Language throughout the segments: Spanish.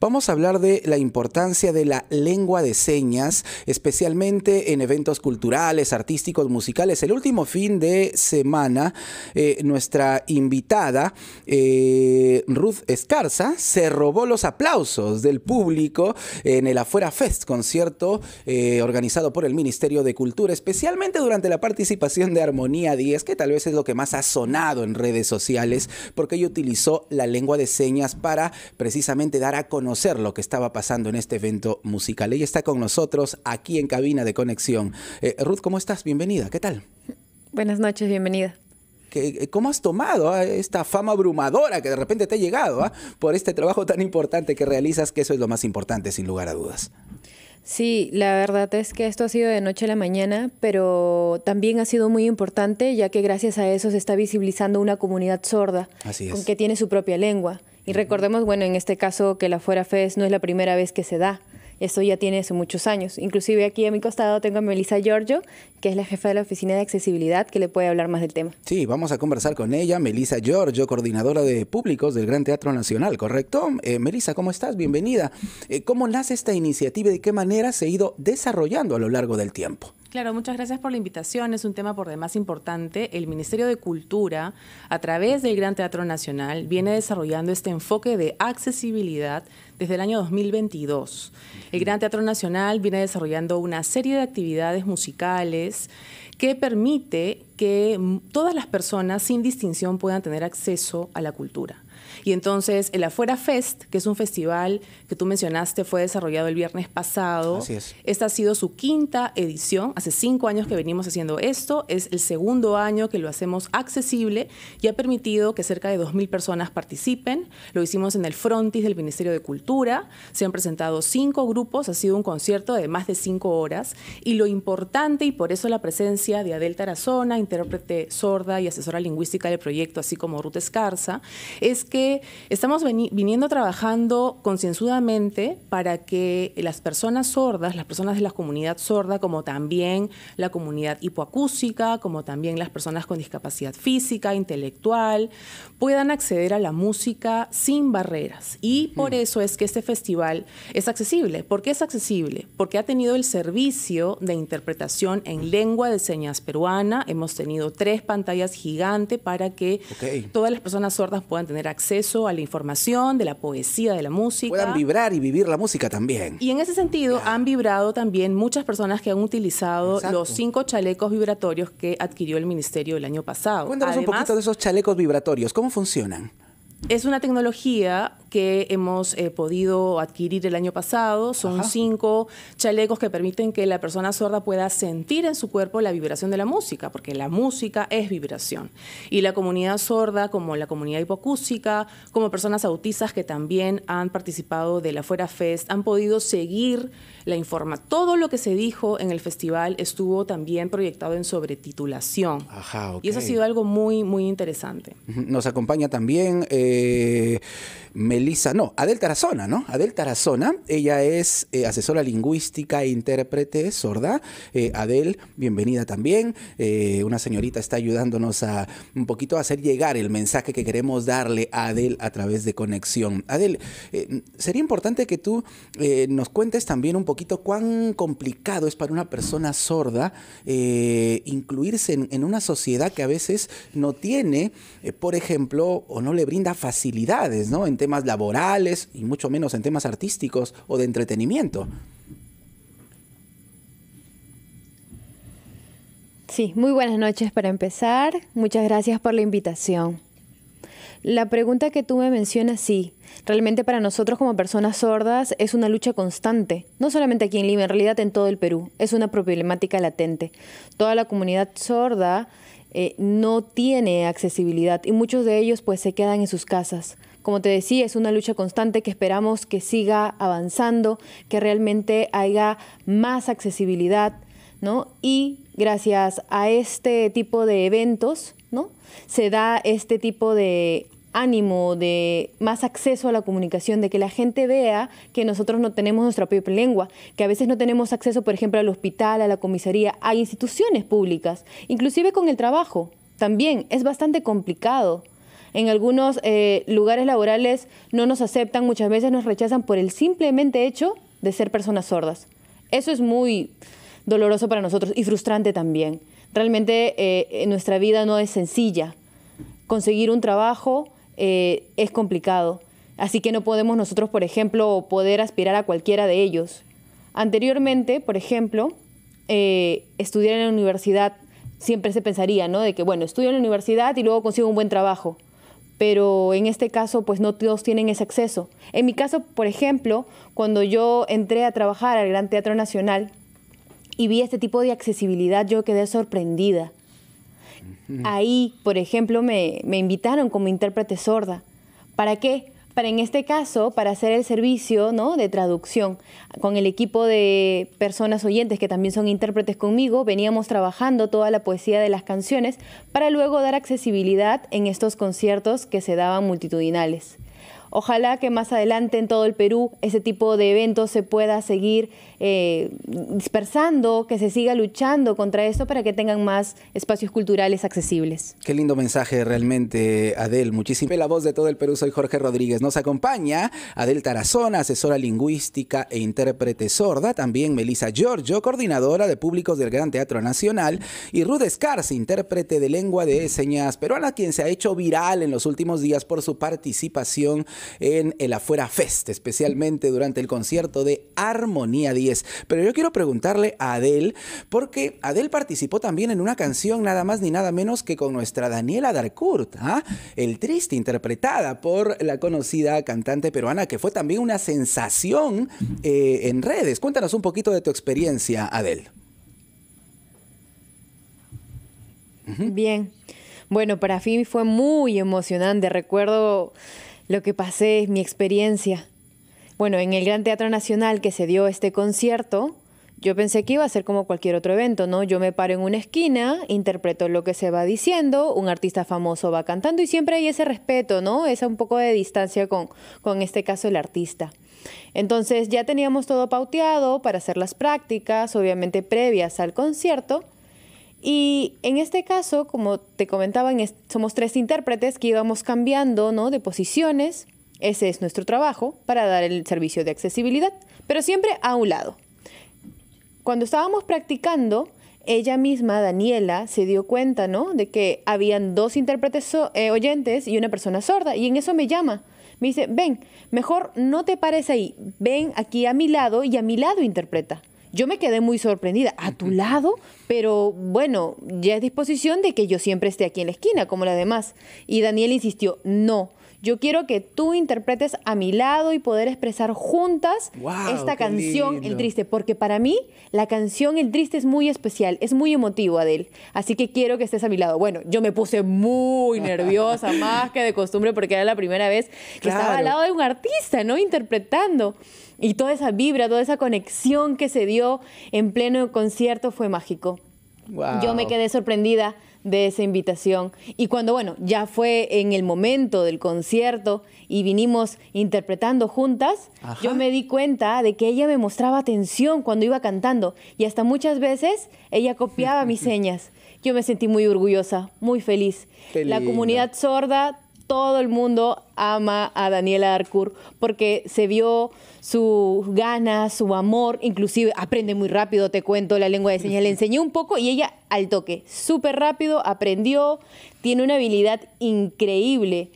vamos a hablar de la importancia de la lengua de señas, especialmente en eventos culturales, artísticos, musicales. El último fin de semana, eh, nuestra invitada, eh, Ruth Escarza, se robó los aplausos del público en el Afuera Fest, concierto eh, organizado por el Ministerio de Cultura, especialmente durante la participación de Armonía 10, que tal vez es lo que más ha sonado en redes sociales, porque ella utilizó la lengua de señas para precisamente dar a conocer lo que estaba pasando en este evento musical. Ella está con nosotros aquí en cabina de conexión. Eh, Ruth, ¿cómo estás? Bienvenida, ¿qué tal? Buenas noches, bienvenida. Eh, ¿Cómo has tomado ah, esta fama abrumadora que de repente te ha llegado ah, por este trabajo tan importante que realizas, que eso es lo más importante, sin lugar a dudas? Sí, la verdad es que esto ha sido de noche a la mañana, pero también ha sido muy importante, ya que gracias a eso se está visibilizando una comunidad sorda, con que tiene su propia lengua. Y recordemos, bueno, en este caso que la Fuera FES no es la primera vez que se da. Esto ya tiene hace muchos años. Inclusive aquí a mi costado tengo a Melisa Giorgio, que es la jefa de la Oficina de Accesibilidad, que le puede hablar más del tema. Sí, vamos a conversar con ella, Melisa Giorgio, coordinadora de públicos del Gran Teatro Nacional, ¿correcto? Eh, Melisa, ¿cómo estás? Bienvenida. Eh, ¿Cómo nace esta iniciativa y de qué manera se ha ido desarrollando a lo largo del tiempo? Claro, muchas gracias por la invitación. Es un tema por demás importante. El Ministerio de Cultura, a través del Gran Teatro Nacional, viene desarrollando este enfoque de accesibilidad desde el año 2022. El Gran Teatro Nacional viene desarrollando una serie de actividades musicales que permite que todas las personas sin distinción puedan tener acceso a la cultura. Y entonces el Afuera Fest, que es un festival que tú mencionaste, fue desarrollado el viernes pasado. Así es. Esta ha sido su quinta edición. Hace cinco años que venimos haciendo esto. Es el segundo año que lo hacemos accesible y ha permitido que cerca de 2.000 personas participen. Lo hicimos en el frontis del Ministerio de Cultura. Se han presentado cinco grupos. Ha sido un concierto de más de cinco horas. Y lo importante, y por eso la presencia de Adelta Arazona intérprete sorda y asesora lingüística del proyecto, así como Ruth Escarza, es que que estamos viniendo trabajando concienzudamente para que las personas sordas, las personas de la comunidad sorda, como también la comunidad hipoacústica, como también las personas con discapacidad física, intelectual, puedan acceder a la música sin barreras. Y por eso es que este festival es accesible. ¿Por qué es accesible? Porque ha tenido el servicio de interpretación en lengua de señas peruana. Hemos tenido tres pantallas gigantes para que todas las personas sordas puedan tener acceso acceso a la información, de la poesía, de la música. Puedan vibrar y vivir la música también. Y en ese sentido han vibrado también muchas personas que han utilizado los cinco chalecos vibratorios que adquirió el Ministerio el año pasado. Cuéntanos un poquito de esos chalecos vibratorios, ¿cómo funcionan? Es una tecnología que hemos eh, podido adquirir el año pasado. Son cinco chalecos que permiten que la persona sorda pueda sentir en su cuerpo la vibración de la música, porque la música es vibración. Y la comunidad sorda, como la comunidad hipoacústica, como personas autistas que también han participado de la Fuera Fest, han podido seguir la informa. Todo lo que se dijo en el festival estuvo también proyectado en sobretitulación. Y eso ha sido algo muy, muy interesante. Nos acompaña también eh, Melissa, no, Adel Tarazona, ¿no? Adel Tarazona, ella es eh, asesora lingüística e intérprete sorda. Eh, Adel, bienvenida también. Eh, una señorita está ayudándonos a un poquito a hacer llegar el mensaje que queremos darle a Adel a través de conexión. Adel, sería importante que tú nos cuentes también un poquito cuán complicado es para una persona sorda incluirse en, una sociedad que a veces no tiene, por ejemplo, o no le brinda facilidades, ¿no? temas laborales y mucho menos en temas artísticos o de entretenimiento. Sí, muy buenas noches para empezar. Muchas gracias por la invitación. La pregunta que tú me mencionas, sí. Realmente para nosotros como personas sordas es una lucha constante, no solamente aquí en Lima, en realidad en todo el Perú. Es una problemática latente. Toda la comunidad sorda eh, no tiene accesibilidad y muchos de ellos pues se quedan en sus casas. Como te decía, es una lucha constante que esperamos que siga avanzando, que realmente haya más accesibilidad, ¿no? Y gracias a este tipo de eventos, ¿no? Se da este tipo de ánimo, de más acceso a la comunicación, de que la gente vea que nosotros no tenemos nuestra propia lengua, que a veces no tenemos acceso, por ejemplo, al hospital, a la comisaría, a instituciones públicas, inclusive con el trabajo. También es bastante complicado en algunos eh, lugares laborales no nos aceptan, muchas veces nos rechazan por el simplemente hecho de ser personas sordas. Eso es muy doloroso para nosotros y frustrante también. Realmente eh, nuestra vida no es sencilla. Conseguir un trabajo eh, es complicado. Así que no podemos nosotros, por ejemplo, poder aspirar a cualquiera de ellos. Anteriormente, por ejemplo, estudiar en la universidad siempre se pensaría, ¿no? De que, bueno, estudio en la universidad y luego consigo un buen trabajo pero en este caso pues no todos tienen ese acceso. En mi caso, por ejemplo, cuando yo entré a trabajar al Gran Teatro Nacional y vi este tipo de accesibilidad, yo quedé sorprendida. Ahí, por ejemplo, me, me invitaron como intérprete sorda. ¿Para qué? para en este caso, para hacer el servicio de traducción con el equipo de personas oyentes que también son intérpretes conmigo, veníamos trabajando toda la poesía de las canciones para luego dar accesibilidad en estos conciertos que se daban multitudinales. Ojalá que más adelante en todo el Perú ese tipo de eventos se pueda seguir eh, dispersando, que se siga luchando contra esto para que tengan más espacios culturales accesibles. Qué lindo mensaje realmente, Adel. Muchísimas la voz de todo el Perú. Soy Jorge Rodríguez. Nos acompaña Adel Tarazona, asesora lingüística e intérprete sorda. También Melissa Giorgio, coordinadora de públicos del Gran Teatro Nacional. Y Ruth Escarce, intérprete de lengua de señas peruana, quien se ha hecho viral en los últimos días por su participación en el Afuera Fest, especialmente durante el concierto de Armonía 10 pero yo quiero preguntarle a Adele, porque Adele participó también en una canción nada más ni nada menos que con nuestra Daniela Darcourt, ¿ah? El Triste, interpretada por la conocida cantante peruana, que fue también una sensación eh, en redes. Cuéntanos un poquito de tu experiencia, Adele. Bien. Bueno, para mí fue muy emocionante. Recuerdo lo que pasé, mi experiencia. Bueno, en el Gran Teatro Nacional que se dio este concierto, yo pensé que iba a ser como cualquier otro evento, ¿no? Yo me paro en una esquina, interpreto lo que se va diciendo, un artista famoso va cantando y siempre hay ese respeto, ¿no? Esa un poco de distancia con, con este caso el artista. Entonces ya teníamos todo pauteado para hacer las prácticas, obviamente previas al concierto. Y en este caso, como te comentaba, somos tres intérpretes que íbamos cambiando, ¿no? De posiciones. Ese es nuestro trabajo para dar el servicio de accesibilidad, pero siempre a un lado. Cuando estábamos practicando, ella misma, Daniela, se dio cuenta, ¿no? De que habían dos intérpretes eh, oyentes y una persona sorda. Y en eso me llama. Me dice, ven, mejor no te pares ahí. Ven aquí a mi lado y a mi lado interpreta. Yo me quedé muy sorprendida. ¿A tu lado? Pero bueno, ya es disposición de que yo siempre esté aquí en la esquina, como la demás. Y Daniela insistió, no yo quiero que tú interpretes a mi lado y poder expresar juntas esta canción El Triste, porque para mí la canción El Triste es muy especial, es muy emotivo, Adel. Así que quiero que estés a mi lado. Bueno, yo me puse muy nerviosa, más que de costumbre, porque era la primera vez que estaba al lado de un artista, ¿no? Interpretando. Y toda esa vibra, toda esa conexión que se dio en pleno concierto fue mágico. Yo me quedé sorprendida de esa invitación. Y cuando, bueno, ya fue en el momento del concierto y vinimos interpretando juntas, yo me di cuenta de que ella me mostraba atención cuando iba cantando y hasta muchas veces ella copiaba mis señas. Yo me sentí muy orgullosa, muy feliz. La comunidad sorda todo el mundo ama a Daniela Arcourt porque se vio sus ganas, su amor, inclusive aprende muy rápido, te cuento, la lengua de señas. Le enseñé un poco y ella al toque, súper rápido, aprendió, tiene una habilidad increíble.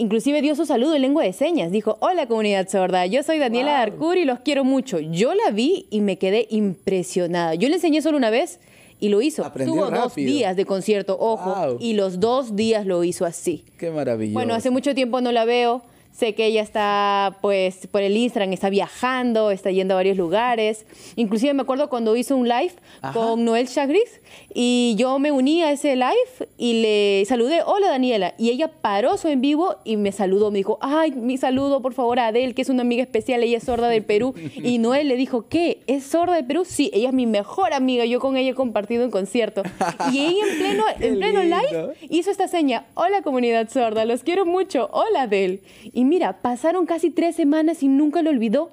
Inclusive dio su saludo en lengua de señas. Dijo, hola comunidad sorda, yo soy Daniela wow. y los quiero mucho. Yo la vi y me quedé impresionada. Yo le enseñé solo una vez y lo hizo. Tuvo dos días de concierto, ojo, y los dos días lo hizo así. Qué maravilloso. Bueno, hace mucho tiempo no la veo. Sé que ella está pues por el Instagram, está viajando, está yendo a varios lugares. Inclusive me acuerdo cuando hizo un live con Noel Chagris y yo me uní a ese live y le saludé, hola Daniela. Y ella paró su en vivo y me saludó, me dijo, ay, mi saludo por favor a Adel, que es una amiga especial, ella es sorda del Perú. Y Noel le dijo, ¿qué? ¿Es sorda del Perú? Sí, ella es mi mejor amiga, yo con ella he compartido un concierto. Y ella en pleno, en pleno live hizo esta seña, hola comunidad sorda, los quiero mucho, hola Adel mira, pasaron casi tres semanas y nunca lo olvidó.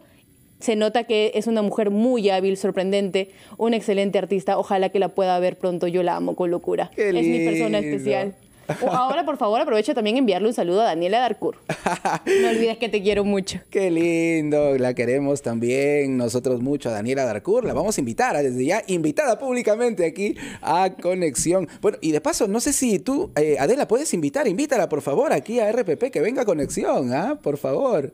Se nota que es una mujer muy hábil, sorprendente, una excelente artista. Ojalá que la pueda ver pronto. Yo la amo con locura. es mi persona especial ahora, por favor, aprovecho también enviarle un saludo a Daniela Darcur. No olvides que te quiero mucho. Qué lindo, la queremos también nosotros mucho a Daniela Darcur. La vamos a invitar desde ya, invitada públicamente aquí a Conexión. Bueno, y de paso, no sé si tú, eh, Adela, puedes invitar, invítala por favor aquí a RPP que venga a Conexión, ¿ah? Por favor.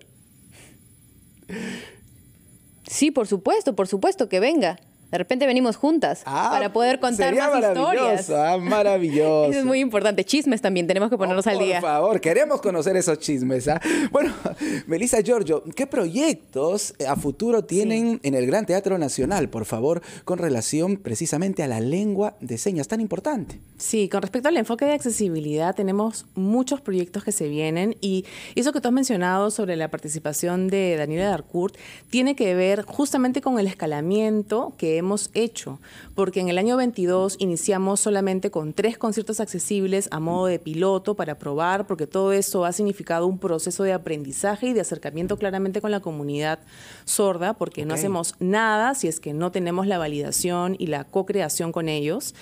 Sí, por supuesto, por supuesto que venga. De repente venimos juntas ah, para poder contar historias. Ah, maravilloso. Eso es muy importante. Chismes también tenemos que ponernos al día. Por favor, queremos conocer esos chismes. ¿ah? Bueno, Melissa Giorgio, ¿qué proyectos eh, a futuro tienen en el Gran Teatro Nacional, por favor, con relación precisamente a la lengua de señas tan importante? Sí, con respecto al enfoque de accesibilidad, tenemos muchos proyectos que se vienen y eso que tú has mencionado sobre la participación de Daniela Darcourt tiene que ver justamente con el escalamiento que hemos hecho, porque en el año 22 iniciamos solamente con tres conciertos accesibles a modo de piloto para probar, porque todo eso ha significado un proceso de aprendizaje y de acercamiento claramente con la comunidad sorda, porque no hacemos nada si es que no tenemos la validación y la co-creación con ellos.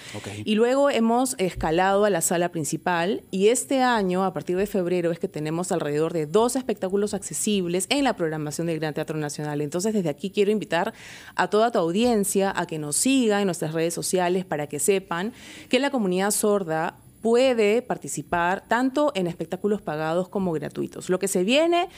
Y luego hemos escalado a la sala principal y este año, a partir de febrero, es que tenemos alrededor de dos espectáculos accesibles en la programación del Gran Teatro Nacional. Entonces, desde aquí quiero invitar a toda tu audiencia a que nos siga en nuestras redes sociales para que sepan que la comunidad sorda puede participar tanto en espectáculos pagados como gratuitos. Lo que se viene,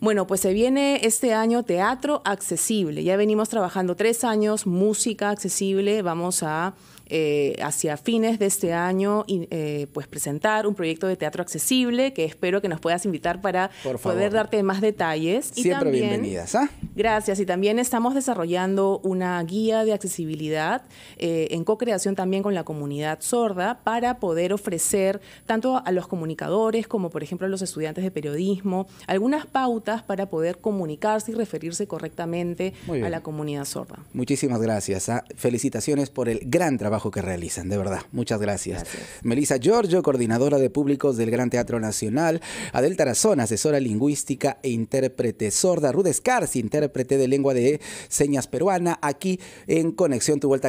bueno, pues se viene este año teatro accesible. Ya venimos trabajando tres años, música accesible. Vamos a eh, hacia fines de este año eh, pues presentar un proyecto de teatro accesible que espero que nos puedas invitar para poder darte más detalles. Siempre bienvenidas. ¿ah? Gracias. Y también estamos desarrollando una guía de accesibilidad eh, en co-creación también con la comunidad sorda para poder ofrecer tanto a los comunicadores como, por ejemplo, a los estudiantes de periodismo, algunas pautas para poder comunicarse y referirse correctamente a la comunidad sorda. Muchísimas gracias. ¿ah? Felicitaciones por el gran trabajo que realizan, de verdad. Muchas gracias. Melissa Giorgio, coordinadora de públicos del Gran Teatro Nacional. Adel Tarazón, asesora lingüística e intérprete sorda. Rude intérprete de lengua de señas peruana, aquí en Conexión Tu Vuelta a